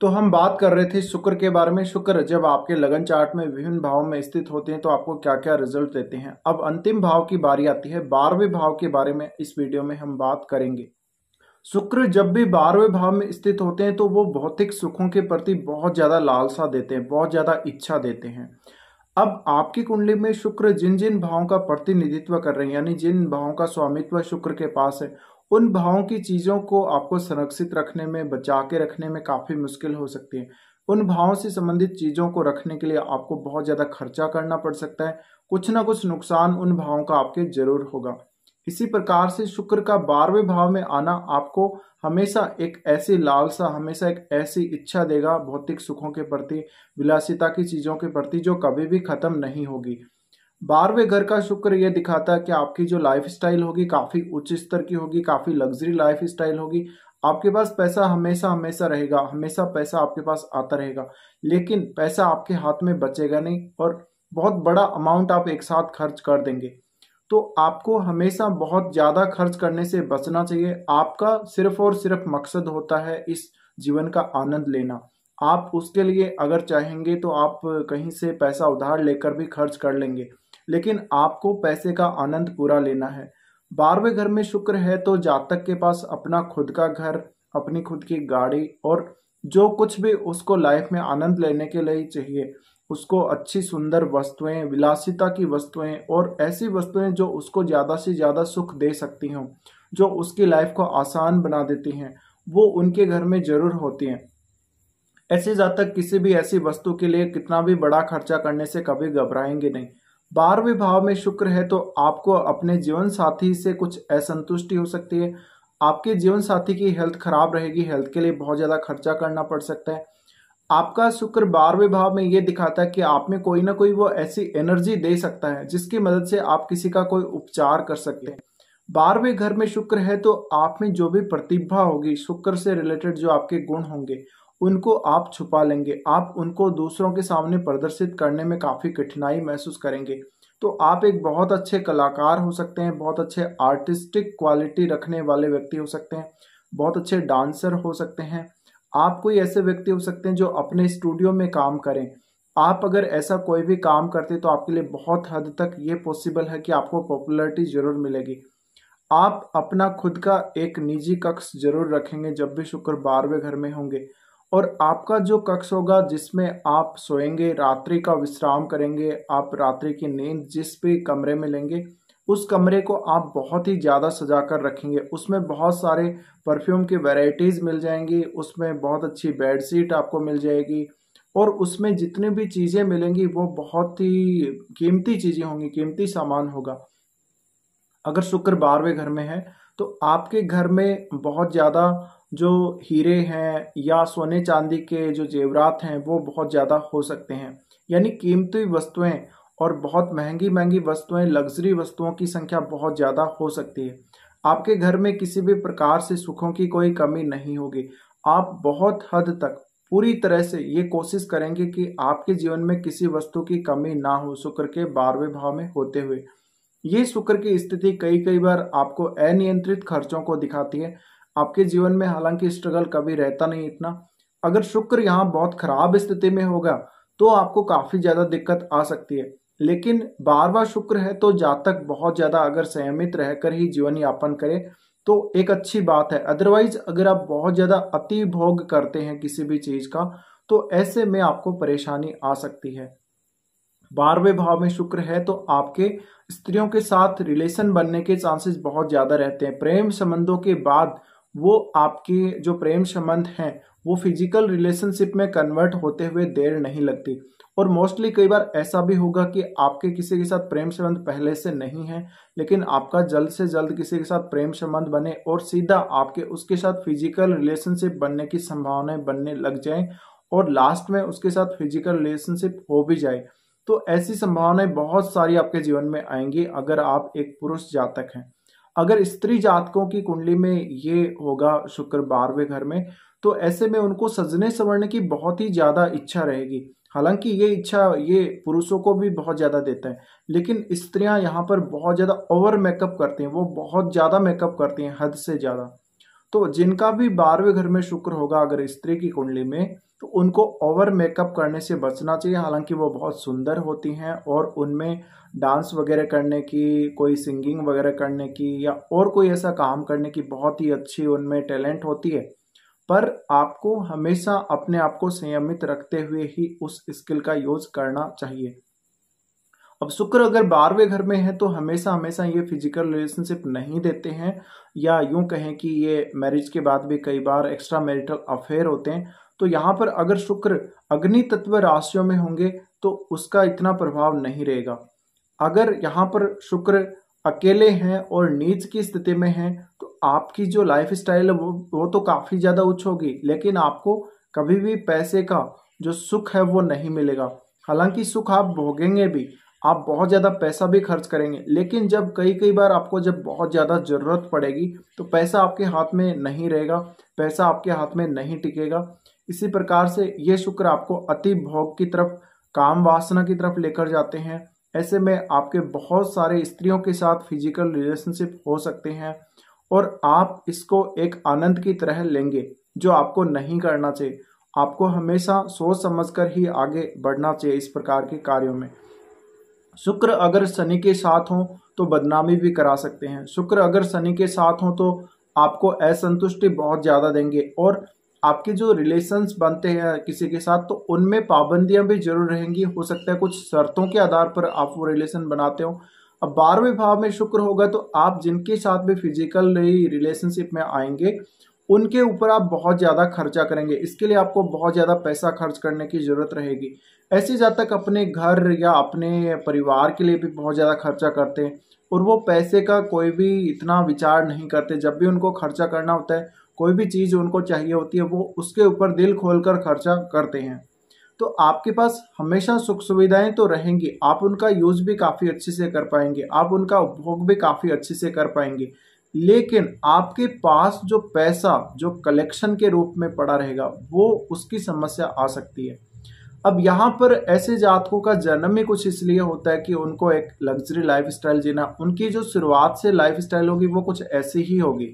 तो हम बात कर रहे थे शुक्र के बारे में शुक्र जब आपके लगन चार्ट में विभिन्न भाव में स्थित होते हैं तो आपको क्या क्या रिजल्ट देते हैं अब अंतिम भाव की बारी आती है बारहवें भाव के बारे में इस वीडियो में हम बात करेंगे शुक्र जब भी बारहवें भाव में स्थित होते हैं तो वो भौतिक सुखों के प्रति बहुत ज़्यादा लालसा देते हैं बहुत ज़्यादा इच्छा देते हैं अब आपकी कुंडली में शुक्र जिन जिन भावों का प्रतिनिधित्व कर रहे हैं यानी जिन भावों का स्वामित्व शुक्र के पास है उन भावों की चीज़ों को आपको संरक्षित रखने में बचा के रखने में काफ़ी मुश्किल हो सकती है उन भावों से संबंधित चीज़ों को रखने के लिए आपको बहुत ज़्यादा खर्चा करना पड़ सकता है कुछ ना कुछ नुकसान उन भावों का आपके जरूर होगा इसी प्रकार से शुक्र का बारहवें भाव में आना आपको हमेशा एक ऐसी लालसा हमेशा एक ऐसी इच्छा देगा भौतिक सुखों के प्रति विलासिता की चीज़ों के प्रति जो कभी भी खत्म नहीं होगी बारहवें घर का शुक्र यह दिखाता है कि आपकी जो लाइफ स्टाइल होगी काफ़ी उच्च स्तर की होगी काफ़ी लग्जरी लाइफ स्टाइल होगी आपके पास पैसा हमेशा हमेशा रहेगा हमेशा पैसा आपके पास आता रहेगा लेकिन पैसा आपके हाथ में बचेगा नहीं और बहुत बड़ा अमाउंट आप एक साथ खर्च कर देंगे तो आपको हमेशा बहुत ज़्यादा खर्च करने से बचना चाहिए आपका सिर्फ और सिर्फ मकसद होता है इस जीवन का आनंद लेना आप उसके लिए अगर चाहेंगे तो आप कहीं से पैसा उधार लेकर भी खर्च कर लेंगे लेकिन आपको पैसे का आनंद पूरा लेना है बारहवें घर में शुक्र है तो जातक के पास अपना खुद का घर अपनी खुद की गाड़ी और जो कुछ भी उसको लाइफ में आनंद लेने के लिए चाहिए उसको अच्छी सुंदर वस्तुएं विलासिता की वस्तुएं और ऐसी वस्तुएं जो उसको ज़्यादा से ज़्यादा सुख दे सकती हों जो उसकी लाइफ को आसान बना देती हैं वो उनके घर में ज़रूर होती हैं ऐसे जातक किसी भी ऐसी वस्तु के लिए कितना भी बड़ा खर्चा करने से कभी घबराएंगे नहीं बारहवें भाव में शुक्र है तो आपको अपने जीवन साथी से कुछ असंतुष्टि हो सकती है आपके जीवन साथी की हेल्थ खराब रहेगी हेल्थ के लिए बहुत ज़्यादा खर्चा करना पड़ सकता है आपका शुक्र बारहवें भाव में ये दिखाता है कि आप में कोई ना कोई वो ऐसी एनर्जी दे सकता है जिसकी मदद से आप किसी का कोई उपचार कर सकते हैं बारहवें घर में शुक्र है तो आप में जो भी प्रतिभा होगी शुक्र से रिलेटेड जो आपके गुण होंगे उनको आप छुपा लेंगे आप उनको दूसरों के सामने प्रदर्शित करने में काफ़ी कठिनाई महसूस करेंगे तो आप एक बहुत अच्छे कलाकार हो सकते हैं बहुत अच्छे आर्टिस्टिक क्वालिटी रखने वाले व्यक्ति हो सकते हैं बहुत अच्छे डांसर हो सकते हैं आप कोई ऐसे व्यक्ति हो सकते हैं जो अपने स्टूडियो में काम करें आप अगर ऐसा कोई भी काम करते तो आपके लिए बहुत हद तक ये पॉसिबल है कि आपको पॉपुलरिटी जरूर मिलेगी आप अपना खुद का एक निजी कक्ष जरूर रखेंगे जब भी शुक्र बारहवें घर में होंगे और आपका जो कक्ष होगा जिसमें आप सोएंगे रात्रि का विश्राम करेंगे आप रात्रि की नींद जिस भी कमरे में लेंगे उस कमरे को आप बहुत ही ज़्यादा सजा कर रखेंगे उसमें बहुत सारे परफ्यूम की वैरायटीज़ मिल जाएंगी उसमें बहुत अच्छी बेडशीट आपको मिल जाएगी और उसमें जितनी भी चीज़ें मिलेंगी वो बहुत ही कीमती चीज़ें होंगी कीमती सामान होगा अगर शुक्र बारहवें घर में है तो आपके घर में बहुत ज़्यादा जो हीरे हैं या सोने चांदी के जो जेवरात हैं वो बहुत ज़्यादा हो सकते हैं यानी कीमती वस्तुएं और बहुत महंगी महंगी वस्तुएं लग्जरी वस्तुओं की संख्या बहुत ज़्यादा हो सकती है आपके घर में किसी भी प्रकार से सुखों की कोई कमी नहीं होगी आप बहुत हद तक पूरी तरह से ये कोशिश करेंगे कि आपके जीवन में किसी वस्तु की कमी ना हो शुक्र के बारहवें भाव में होते हुए ये शुक्र की स्थिति कई कई बार आपको अनियंत्रित खर्चों को दिखाती है आपके जीवन में हालांकि स्ट्रगल कभी रहता नहीं इतना अगर शुक्र यहाँ बहुत खराब स्थिति में होगा तो आपको काफ़ी ज़्यादा दिक्कत आ सकती है लेकिन बार बार शुक्र है तो जातक बहुत ज़्यादा अगर संयमित रहकर ही जीवन यापन करे तो एक अच्छी बात है अदरवाइज अगर आप बहुत ज़्यादा अति भोग करते हैं किसी भी चीज़ का तो ऐसे में आपको परेशानी आ सकती है बारहवें भाव में शुक्र है तो आपके स्त्रियों के साथ रिलेशन बनने के चांसेस बहुत ज़्यादा रहते हैं प्रेम संबंधों के बाद वो आपके जो प्रेम संबंध हैं वो फिजिकल रिलेशनशिप में कन्वर्ट होते हुए देर नहीं लगती और मोस्टली कई बार ऐसा भी होगा कि आपके किसी के साथ प्रेम संबंध पहले से नहीं है लेकिन आपका जल्द से जल्द किसी के साथ प्रेम संबंध बने और सीधा आपके उसके साथ फिजिकल रिलेशनशिप बनने की संभावनाएं बनने लग जाएं और लास्ट में उसके साथ फिजिकल रिलेशनशिप हो भी जाए तो ऐसी संभावनाएं बहुत सारी आपके जीवन में आएंगी अगर आप एक पुरुष जातक हैं अगर स्त्री जातकों की कुंडली में ये होगा शुक्र बारहवें घर में तो ऐसे में उनको सजने संवरने की बहुत ही ज़्यादा इच्छा रहेगी हालांकि ये इच्छा ये पुरुषों को भी बहुत ज़्यादा देता है लेकिन स्त्रियां यहाँ पर बहुत ज़्यादा ओवर मेकअप करती हैं वो बहुत ज़्यादा मेकअप करती हैं हद से ज़्यादा तो जिनका भी बारहवें घर में शुक्र होगा अगर स्त्री की कुंडली में तो उनको ओवर मेकअप करने से बचना चाहिए हालांकि वो बहुत सुंदर होती हैं और उनमें डांस वगैरह करने की कोई सिंगिंग वगैरह करने की या और कोई ऐसा काम करने की बहुत ही अच्छी उनमें टैलेंट होती है पर आपको हमेशा अपने आप को संयमित रखते हुए ही उस स्किल का यूज करना चाहिए अब शुक्र अगर बारहवें घर में है तो हमेशा हमेशा ये फिजिकल रिलेशनशिप नहीं देते हैं या यूं कहें कि ये मैरिज के बाद भी कई बार एक्स्ट्रा मैरिटल अफेयर होते हैं तो यहाँ पर अगर शुक्र अग्नि तत्व राशियों में होंगे तो उसका इतना प्रभाव नहीं रहेगा अगर यहाँ पर शुक्र अकेले हैं और नीच की स्थिति में हैं तो आपकी जो लाइफ स्टाइल है वो वो तो काफ़ी ज़्यादा उच्च होगी लेकिन आपको कभी भी पैसे का जो सुख है वो नहीं मिलेगा हालांकि सुख आप भोगेंगे भी आप बहुत ज़्यादा पैसा भी खर्च करेंगे लेकिन जब कई कई बार आपको जब बहुत ज़्यादा ज़रूरत पड़ेगी तो पैसा आपके हाथ में नहीं रहेगा पैसा आपके हाथ में नहीं टिकेगा इसी प्रकार से ये शुक्र आपको अति भोग की तरफ काम वासना की तरफ लेकर जाते हैं ऐसे में आपके बहुत सारे स्त्रियों के साथ फिजिकल रिलेशनशिप हो सकते हैं और आप इसको एक आनंद की तरह लेंगे जो आपको नहीं करना चाहिए आपको हमेशा सोच समझकर ही आगे बढ़ना चाहिए इस प्रकार के कार्यों में शुक्र अगर शनि के साथ हों तो बदनामी भी करा सकते हैं शुक्र अगर शनि के साथ हों तो आपको असंतुष्टि बहुत ज़्यादा देंगे और आपके जो रिलेशंस बनते हैं किसी के साथ तो उनमें पाबंदियां भी जरूर रहेंगी हो सकता है कुछ शर्तों के आधार पर आप वो रिलेशन बनाते हो अब बारहवें भाव में शुक्र होगा तो आप जिनके साथ भी फिजिकल रिलेशनशिप में आएंगे उनके ऊपर आप बहुत ज़्यादा खर्चा करेंगे इसके लिए आपको बहुत ज़्यादा पैसा खर्च करने की ज़रूरत रहेगी ऐसे जातक अपने घर या अपने परिवार के लिए भी बहुत ज़्यादा खर्चा करते हैं और वो पैसे का कोई भी इतना विचार नहीं करते जब भी उनको खर्चा करना होता है कोई भी चीज़ उनको चाहिए होती है वो उसके ऊपर दिल खोल कर खर्चा करते हैं तो आपके पास हमेशा सुख सुविधाएं तो रहेंगी आप उनका यूज़ भी काफ़ी अच्छे से कर पाएंगे आप उनका उपभोग भी काफ़ी अच्छे से कर पाएंगे लेकिन आपके पास जो पैसा जो कलेक्शन के रूप में पड़ा रहेगा वो उसकी समस्या आ सकती है अब यहाँ पर ऐसे जातकों का जन्म ही कुछ इसलिए होता है कि उनको एक लग्जरी लाइफ स्टाइल जीना उनकी जो शुरुआत से लाइफ स्टाइल होगी वो कुछ ऐसी ही होगी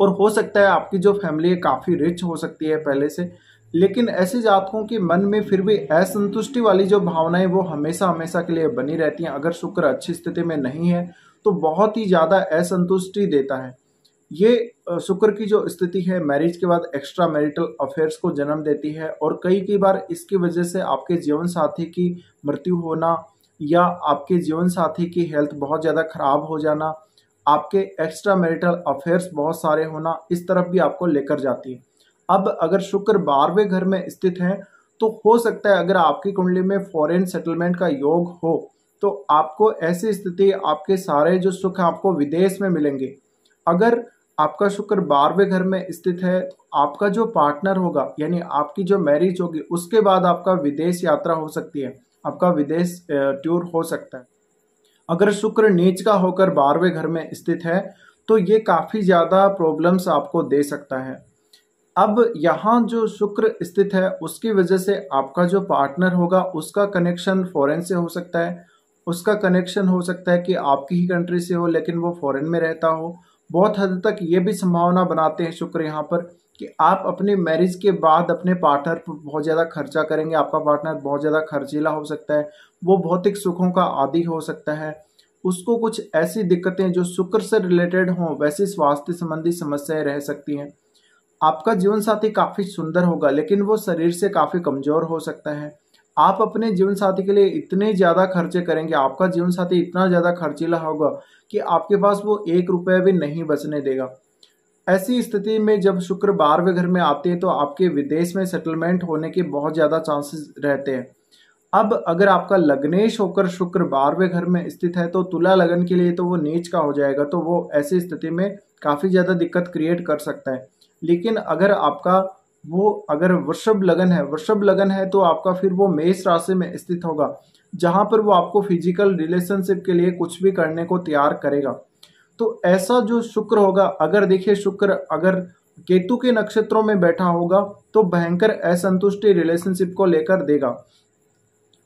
और हो सकता है आपकी जो फैमिली है काफ़ी रिच हो सकती है पहले से लेकिन ऐसे जातकों के मन में फिर भी असंतुष्टि वाली जो भावनाएं वो हमेशा हमेशा के लिए बनी रहती हैं अगर शुक्र अच्छी स्थिति में नहीं है तो बहुत ही ज़्यादा असंतुष्टि देता है ये शुक्र की जो स्थिति है मैरिज के बाद एक्स्ट्रा मैरिटल अफेयर्स को जन्म देती है और कई कई बार इसकी वजह से आपके जीवन साथी की मृत्यु होना या आपके जीवन साथी की हेल्थ बहुत ज़्यादा खराब हो जाना आपके एक्स्ट्रा मैरिटल अफेयर्स बहुत सारे होना इस तरफ भी आपको लेकर जाती है अब अगर शुक्र बारहवें घर में स्थित है तो हो सकता है अगर आपकी कुंडली में फॉरेन सेटलमेंट का योग हो तो आपको ऐसी स्थिति आपके सारे जो सुख हैं आपको विदेश में मिलेंगे अगर आपका शुक्र बारहवें घर में स्थित है तो आपका जो पार्टनर होगा यानी आपकी जो मैरिज होगी उसके बाद आपका विदेश यात्रा हो सकती है आपका विदेश टूर हो सकता है अगर शुक्र नीच का होकर बारहवें घर में स्थित है तो ये काफ़ी ज़्यादा प्रॉब्लम्स आपको दे सकता है अब यहाँ जो शुक्र स्थित है उसकी वजह से आपका जो पार्टनर होगा उसका कनेक्शन फॉरेन से हो सकता है उसका कनेक्शन हो सकता है कि आपकी ही कंट्री से हो लेकिन वो फॉरेन में रहता हो बहुत हद तक ये भी संभावना बनाते हैं शुक्र यहाँ पर कि आप अपने मैरिज के बाद अपने पार्टनर पर बहुत ज़्यादा खर्चा करेंगे आपका पार्टनर बहुत ज़्यादा खर्चीला हो सकता है वो भौतिक सुखों का आदि हो सकता है उसको कुछ ऐसी दिक्कतें जो शुक्र से रिलेटेड हों वैसी स्वास्थ्य संबंधी समस्याएं रह सकती हैं आपका जीवन साथी काफ़ी सुंदर होगा लेकिन वो शरीर से काफ़ी कमज़ोर हो सकता है आप अपने जीवन साथी के लिए इतने ज़्यादा खर्चे करेंगे आपका जीवन साथी इतना ज़्यादा खर्चीला होगा कि आपके पास वो एक रुपया भी नहीं बचने देगा ऐसी स्थिति में जब शुक्र बारहवें घर में आते हैं तो आपके विदेश में सेटलमेंट होने के बहुत ज़्यादा चांसेस रहते हैं अब अगर आपका लग्नेश होकर शुक्र बारहवें घर में स्थित है तो तुला लगन के लिए तो वो नीच का हो जाएगा तो वो ऐसी स्थिति में काफ़ी ज़्यादा दिक्कत क्रिएट कर सकता है लेकिन अगर आपका वो अगर वृषभ लगन है वृषभ लगन है तो आपका फिर वो मेष राशि में स्थित होगा जहाँ पर वो आपको फिजिकल रिलेशनशिप के लिए कुछ भी करने को तैयार करेगा तो ऐसा जो शुक्र होगा अगर देखिए शुक्र अगर केतु के नक्षत्रों में बैठा होगा तो भयंकर असंतुष्टि रिलेशनशिप को लेकर देगा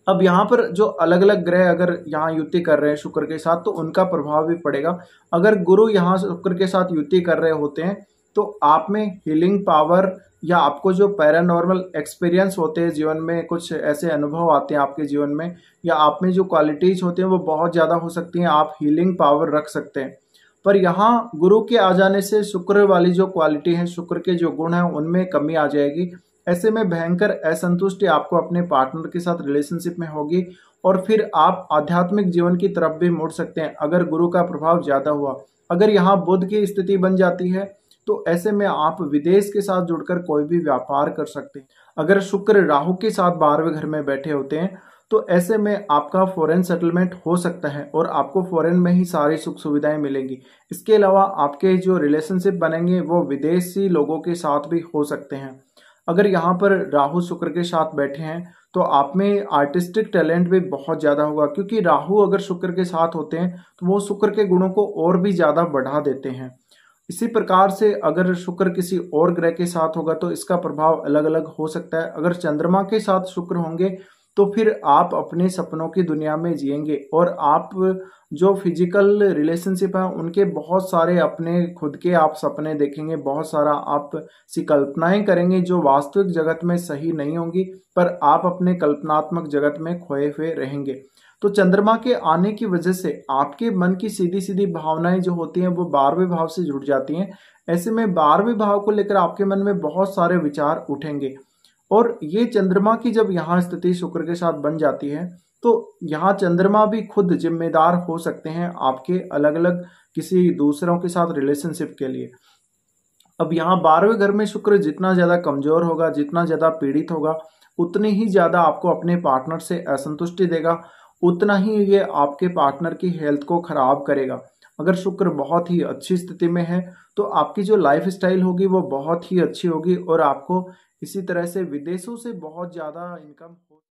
अब यहाँ पर जो अलग अलग ग्रह अगर यहाँ युति कर रहे हैं शुक्र के साथ तो उनका प्रभाव भी पड़ेगा अगर गुरु यहाँ शुक्र के साथ युति कर रहे होते हैं तो आप में हीलिंग पावर या आपको जो पैरानॉर्मल एक्सपीरियंस होते हैं जीवन में कुछ ऐसे अनुभव आते हैं आपके जीवन में या आप में जो क्वालिटीज़ होती हैं वो बहुत ज़्यादा हो सकती हैं आप हीलिंग पावर रख सकते हैं पर यहाँ गुरु के आ जाने से शुक्र वाली जो क्वालिटी है शुक्र के जो गुण हैं उनमें कमी आ जाएगी ऐसे में भयंकर असंतुष्टि आपको अपने पार्टनर के साथ रिलेशनशिप में होगी और फिर आप आध्यात्मिक जीवन की तरफ भी मुड़ सकते हैं अगर गुरु का प्रभाव ज़्यादा हुआ अगर यहाँ बुद्ध की स्थिति बन जाती है तो ऐसे में आप विदेश के साथ जुड़कर कोई भी व्यापार कर सकते हैं अगर शुक्र राहु के साथ बारहवें घर में बैठे होते हैं तो ऐसे में आपका फॉरेन सेटलमेंट हो सकता है और आपको फॉरेन में ही सारी सुख सुविधाएं मिलेंगी इसके अलावा आपके जो रिलेशनशिप बनेंगे वो विदेशी लोगों के साथ भी हो सकते हैं अगर यहाँ पर राहु शुक्र के साथ बैठे हैं तो आप में आर्टिस्टिक टैलेंट भी बहुत ज़्यादा होगा क्योंकि राहु अगर शुक्र के साथ होते हैं तो वो शुक्र के गुणों को और भी ज़्यादा बढ़ा देते हैं इसी प्रकार से अगर शुक्र किसी और ग्रह के साथ होगा तो इसका प्रभाव अलग अलग हो सकता है अगर चंद्रमा के साथ शुक्र होंगे तो फिर आप अपने सपनों की दुनिया में जिएंगे और आप जो फिजिकल रिलेशनशिप है उनके बहुत सारे अपने खुद के आप सपने देखेंगे बहुत सारा आप सी कल्पनाएं करेंगे जो वास्तविक जगत में सही नहीं होंगी पर आप अपने कल्पनात्मक जगत में खोए हुए रहेंगे तो चंद्रमा के आने की वजह से आपके मन की सीधी सीधी भावनाएं जो होती हैं वो बारहवें भाव से जुड़ जाती हैं ऐसे में बारहवें भाव को लेकर आपके मन में बहुत सारे विचार उठेंगे और ये चंद्रमा की जब यहाँ स्थिति शुक्र के साथ बन जाती है तो यहाँ चंद्रमा भी खुद जिम्मेदार हो सकते हैं आपके अलग अलग किसी दूसरों के साथ रिलेशनशिप के लिए अब यहाँ बारहवें घर में शुक्र जितना ज़्यादा कमज़ोर होगा जितना ज़्यादा पीड़ित होगा उतनी ही ज़्यादा आपको अपने पार्टनर से असंतुष्टि देगा उतना ही ये आपके पार्टनर की हेल्थ को ख़राब करेगा अगर शुक्र बहुत ही अच्छी स्थिति में है तो आपकी जो लाइफ स्टाइल होगी वो बहुत ही अच्छी होगी और आपको इसी तरह से विदेशों से बहुत ज़्यादा इनकम